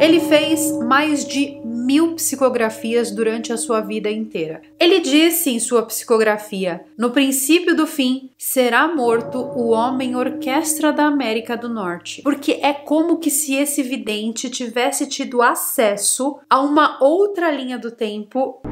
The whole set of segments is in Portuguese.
Ele fez mais de mil psicografias durante a sua vida inteira. Ele disse em sua psicografia: No princípio do fim, será morto o homem orquestra da América do Norte, porque é como que se esse vidente tivesse tido acesso a uma outra linha do tempo.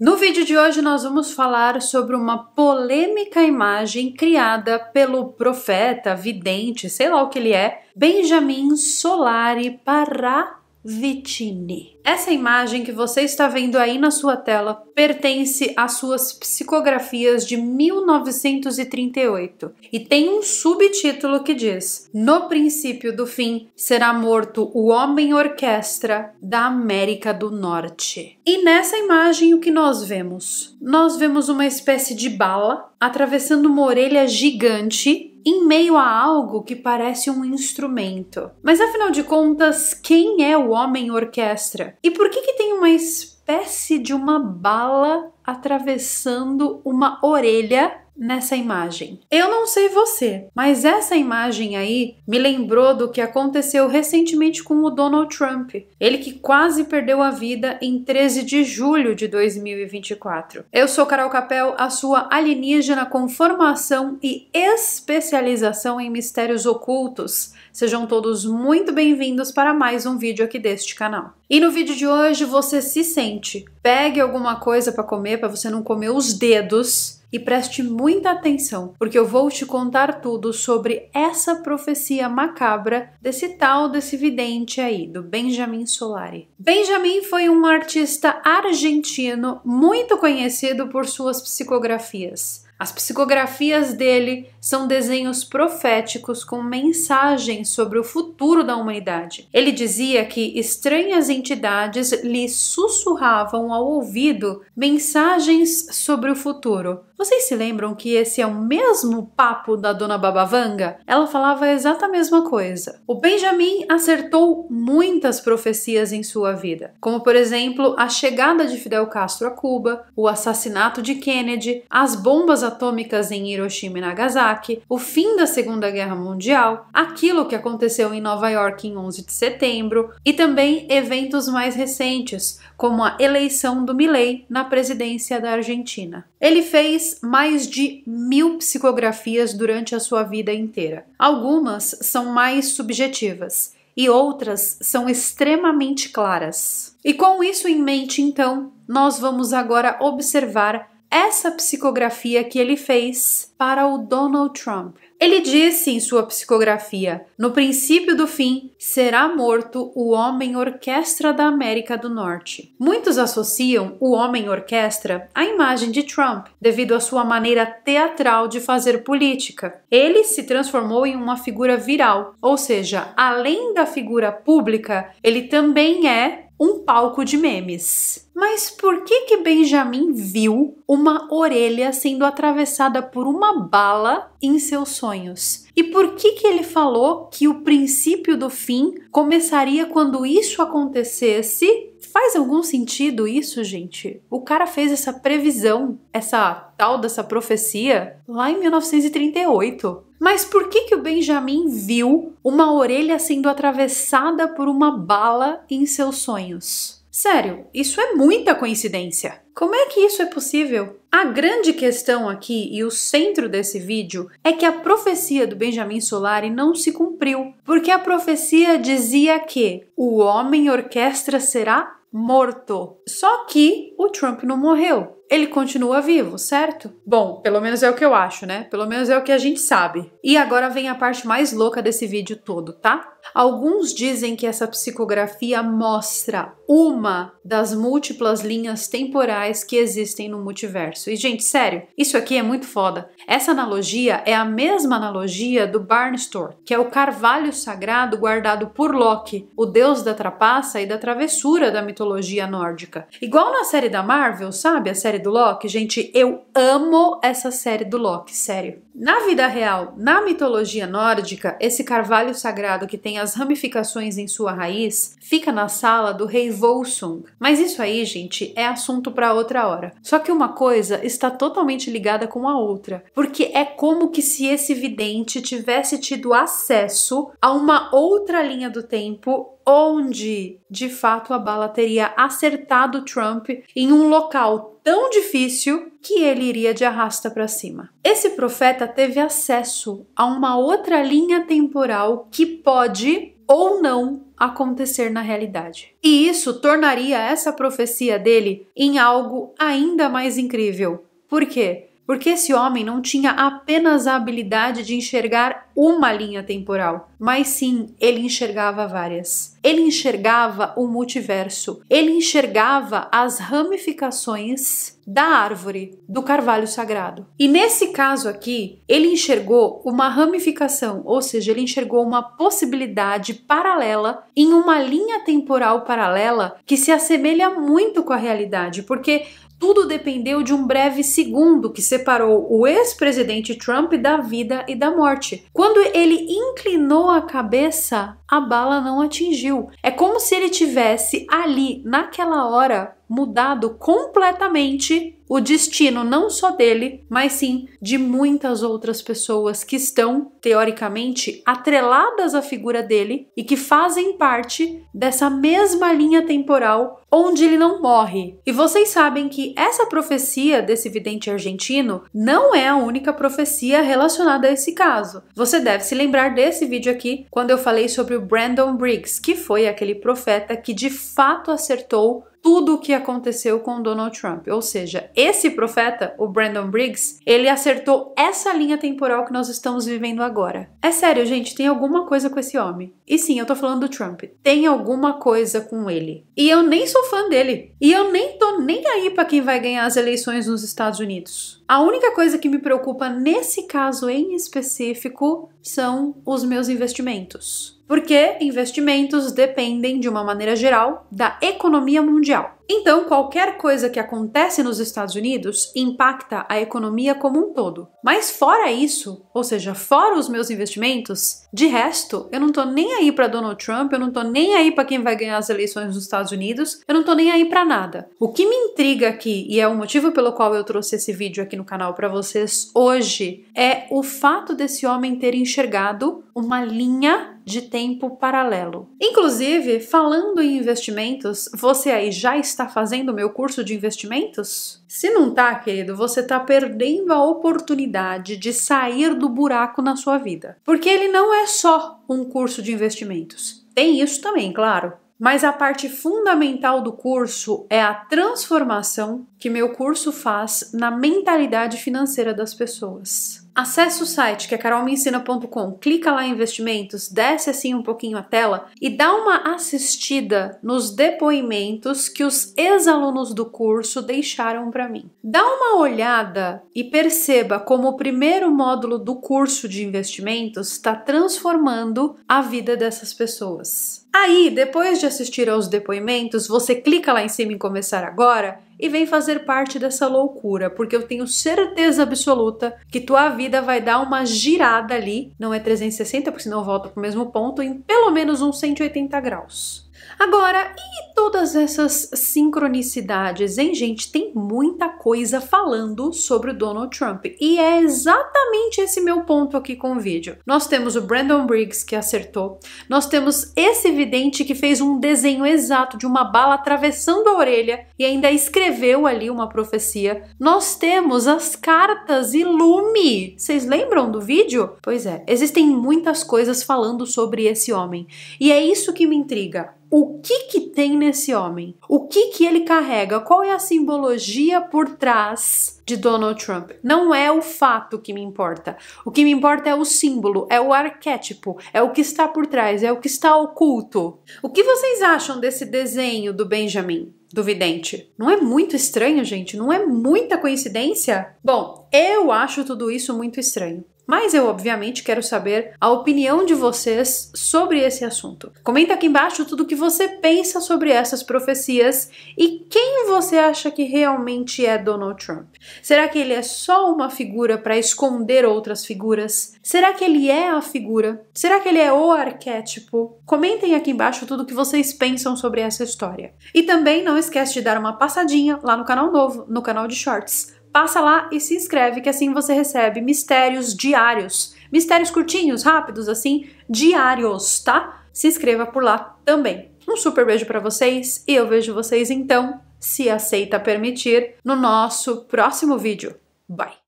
No vídeo de hoje nós vamos falar sobre uma polêmica imagem criada pelo profeta, vidente, sei lá o que ele é, Benjamin Solari Pará Vitini. Essa imagem que você está vendo aí na sua tela pertence às suas psicografias de 1938 e tem um subtítulo que diz: No princípio do fim será morto o homem orquestra da América do Norte. E nessa imagem o que nós vemos? Nós vemos uma espécie de bala atravessando uma orelha gigante em meio a algo que parece um instrumento. Mas afinal de contas, quem é o homem orquestra? E por que, que tem uma espécie de uma bala atravessando uma orelha nessa imagem. Eu não sei você, mas essa imagem aí me lembrou do que aconteceu recentemente com o Donald Trump, ele que quase perdeu a vida em 13 de julho de 2024. Eu sou Carol Capel, a sua alienígena com formação e especialização em mistérios ocultos. Sejam todos muito bem-vindos para mais um vídeo aqui deste canal. E no vídeo de hoje você se sente Pegue alguma coisa para comer para você não comer os dedos e preste muita atenção, porque eu vou te contar tudo sobre essa profecia macabra desse tal desse vidente aí, do Benjamin Solari. Benjamin foi um artista argentino muito conhecido por suas psicografias. As psicografias dele são desenhos proféticos com mensagens sobre o futuro da humanidade. Ele dizia que estranhas entidades lhe sussurravam ao ouvido mensagens sobre o futuro vocês se lembram que esse é o mesmo papo da dona Babavanga? Ela falava a exata mesma coisa. O Benjamin acertou muitas profecias em sua vida, como por exemplo a chegada de Fidel Castro a Cuba, o assassinato de Kennedy, as bombas atômicas em Hiroshima e Nagasaki, o fim da Segunda Guerra Mundial, aquilo que aconteceu em Nova York em 11 de setembro e também eventos mais recentes, como a eleição do Milei na presidência da Argentina. Ele fez mais de mil psicografias durante a sua vida inteira. Algumas são mais subjetivas e outras são extremamente claras. E com isso em mente, então, nós vamos agora observar essa psicografia que ele fez para o Donald Trump. Ele disse em sua psicografia: No princípio do fim, será morto o homem orquestra da América do Norte. Muitos associam o homem orquestra à imagem de Trump, devido à sua maneira teatral de fazer política. Ele se transformou em uma figura viral, ou seja, além da figura pública, ele também é um palco de memes. Mas por que que Benjamin viu uma orelha sendo atravessada por uma bala em seus sonhos? E por que que ele falou que o princípio do fim começaria quando isso acontecesse Faz algum sentido isso, gente? O cara fez essa previsão, essa tal dessa profecia, lá em 1938. Mas por que que o Benjamin viu uma orelha sendo atravessada por uma bala em seus sonhos? Sério, isso é muita coincidência. Como é que isso é possível? A grande questão aqui e o centro desse vídeo é que a profecia do Benjamin Solari não se cumpriu, porque a profecia dizia que o homem orquestra será morto. Só que o Trump não morreu. Ele continua vivo, certo? Bom, pelo menos é o que eu acho, né? Pelo menos é o que a gente sabe. E agora vem a parte mais louca desse vídeo todo, tá? Alguns dizem que essa psicografia mostra uma das múltiplas linhas temporais que existem no multiverso. E, gente, sério, isso aqui é muito foda. Essa analogia é a mesma analogia do Barnstor, que é o carvalho sagrado guardado por Loki, o deus da trapaça e da travessura da mitologia nórdica. Igual na série da Marvel, sabe? A série do Loki, gente, eu amo essa série do Loki, sério. Na vida real, na mitologia nórdica, esse carvalho sagrado que tem as ramificações em sua raiz fica na sala do rei Volsung. Mas isso aí, gente, é assunto para outra hora. Só que uma coisa está totalmente ligada com a outra, porque é como que se esse vidente tivesse tido acesso a uma outra linha do tempo onde de fato a bala teria acertado Trump em um local tão difícil que ele iria de arrasta para cima. Esse profeta teve acesso a uma outra linha temporal que pode ou não acontecer na realidade. E isso tornaria essa profecia dele em algo ainda mais incrível. Por quê? porque esse homem não tinha apenas a habilidade de enxergar uma linha temporal, mas sim ele enxergava várias. Ele enxergava o multiverso, ele enxergava as ramificações da árvore do carvalho sagrado. E nesse caso aqui, ele enxergou uma ramificação, ou seja, ele enxergou uma possibilidade paralela em uma linha temporal paralela que se assemelha muito com a realidade, porque tudo dependeu de um breve segundo que separou o ex-presidente Trump da vida e da morte. Quando ele inclinou a cabeça, a bala não atingiu. É como se ele tivesse ali, naquela hora, mudado completamente o destino não só dele, mas sim de muitas outras pessoas que estão, teoricamente, atreladas à figura dele e que fazem parte dessa mesma linha temporal onde ele não morre. E vocês sabem que essa profecia desse vidente argentino não é a única profecia relacionada a esse caso. Você deve se lembrar desse vídeo aqui quando eu falei sobre o Brandon Briggs, que foi aquele profeta que de fato acertou tudo o que aconteceu com Donald Trump. Ou seja, esse profeta, o Brandon Briggs, ele acertou essa linha temporal que nós estamos vivendo agora. É sério, gente, tem alguma coisa com esse homem. E sim, eu tô falando do Trump. Tem alguma coisa com ele. E eu nem sou fã dele. E eu nem tô nem aí para quem vai ganhar as eleições nos Estados Unidos. A única coisa que me preocupa nesse caso em específico são os meus investimentos. Porque investimentos dependem, de uma maneira geral, da economia mundial. Então, qualquer coisa que acontece nos Estados Unidos impacta a economia como um todo. Mas fora isso, ou seja, fora os meus investimentos, de resto, eu não tô nem aí para Donald Trump, eu não tô nem aí para quem vai ganhar as eleições nos Estados Unidos, eu não tô nem aí para nada. O que me intriga aqui e é o motivo pelo qual eu trouxe esse vídeo aqui no canal para vocês hoje é o fato desse homem ter enxergado uma linha de tempo paralelo. Inclusive, falando em investimentos, você aí já está fazendo o meu curso de investimentos? Se não tá, querido, você tá perdendo a oportunidade de sair do buraco na sua vida. Porque ele não é só um curso de investimentos. Tem isso também, claro. Mas a parte fundamental do curso é a transformação que meu curso faz na mentalidade financeira das pessoas. Acesse o site que é carolmeensina.com, clica lá em investimentos, desce assim um pouquinho a tela e dá uma assistida nos depoimentos que os ex-alunos do curso deixaram para mim. Dá uma olhada e perceba como o primeiro módulo do curso de investimentos está transformando a vida dessas pessoas. Aí, depois de assistir aos depoimentos, você clica lá em cima em começar agora e vem fazer parte dessa loucura, porque eu tenho certeza absoluta que tua vida vai dar uma girada ali, não é 360, porque senão volta para o mesmo ponto, em pelo menos uns 180 graus. Agora, e todas essas sincronicidades, hein, gente? Tem muita coisa falando sobre o Donald Trump. E é exatamente esse meu ponto aqui com o vídeo. Nós temos o Brandon Briggs que acertou, nós temos esse vidente que fez um desenho exato de uma bala atravessando a orelha e ainda escreveu ali uma profecia. Nós temos as cartas Ilume. Vocês lembram do vídeo? Pois é, existem muitas coisas falando sobre esse homem. E é isso que me intriga o que que tem nesse homem? O que que ele carrega? Qual é a simbologia por trás de Donald Trump? Não é o fato que me importa. O que me importa é o símbolo, é o arquétipo, é o que está por trás, é o que está oculto. O que vocês acham desse desenho do Benjamin? do vidente. Não é muito estranho, gente? Não é muita coincidência? Bom, eu acho tudo isso muito estranho. Mas eu, obviamente, quero saber a opinião de vocês sobre esse assunto. Comenta aqui embaixo tudo o que você pensa sobre essas profecias e quem você acha que realmente é Donald Trump. Será que ele é só uma figura para esconder outras figuras? Será que ele é a figura? Será que ele é o arquétipo? Comentem aqui embaixo tudo o que vocês pensam sobre essa história. E também não esquece de dar uma passadinha lá no canal novo, no canal de Shorts Passa lá e se inscreve, que assim você recebe mistérios diários. Mistérios curtinhos, rápidos, assim, diários, tá? Se inscreva por lá também. Um super beijo para vocês e eu vejo vocês então, se aceita permitir, no nosso próximo vídeo. Bye!